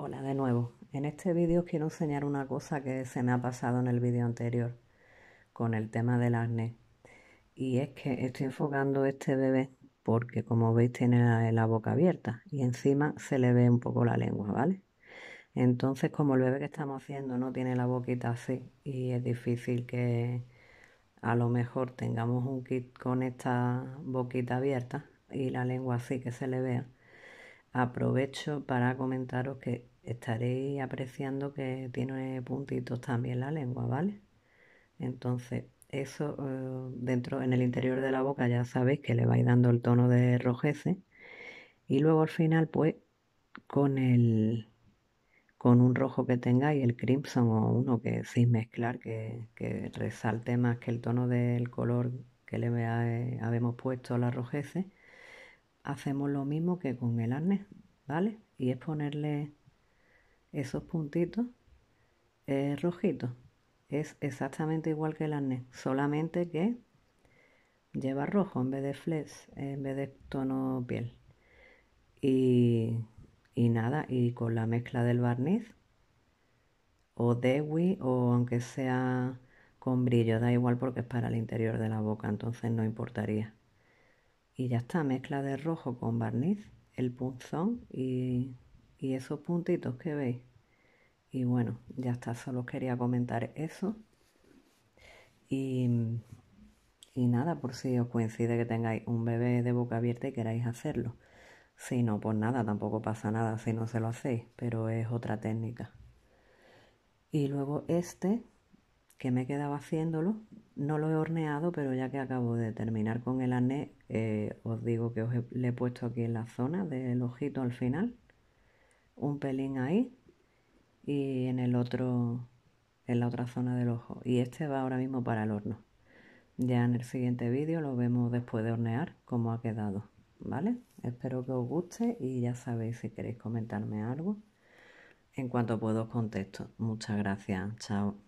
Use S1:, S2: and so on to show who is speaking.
S1: Hola de nuevo, en este vídeo quiero enseñar una cosa que se me ha pasado en el vídeo anterior con el tema del acné y es que estoy enfocando este bebé porque como veis tiene la, la boca abierta y encima se le ve un poco la lengua, ¿vale? Entonces como el bebé que estamos haciendo no tiene la boquita así y es difícil que a lo mejor tengamos un kit con esta boquita abierta y la lengua así que se le vea Aprovecho para comentaros que estaréis apreciando que tiene puntitos también la lengua, ¿vale? Entonces, eso eh, dentro, en el interior de la boca ya sabéis que le vais dando el tono de rojece. Y luego al final, pues, con el con un rojo que tengáis, el crimson o uno que sin mezclar, que, resalte más que el tono del color que le eh, habíamos puesto a la rojece, hacemos lo mismo que con el arnés, ¿vale? Y es ponerle esos puntitos rojitos. Es exactamente igual que el arnés, solamente que lleva rojo en vez de flex, en vez de tono piel. Y, y nada, y con la mezcla del barniz o dewi o aunque sea con brillo, da igual porque es para el interior de la boca, entonces no importaría y ya está, mezcla de rojo con barniz, el punzón y, esos puntitos que veis. Y bueno, ya está, solo quería comentar eso. Y, y nada, por si os coincide que tengáis un bebé de boca abierta y queráis hacerlo. Si no, pues nada, tampoco pasa nada si no se lo hacéis, pero es otra técnica. Y luego este, que me he quedado haciéndolo. No lo he horneado, pero ya que acabo de terminar con el arnés, eh, os digo que os le he puesto aquí en la zona del ojito al final, un pelín ahí y en el otro, en la otra zona del ojo. Y este va ahora mismo para el horno. Ya en el siguiente vídeo lo vemos después de hornear cómo ha quedado, ¿vale? Espero que os guste y ya sabéis si queréis comentarme algo. En cuanto puedo os contesto. Muchas gracias. Chao.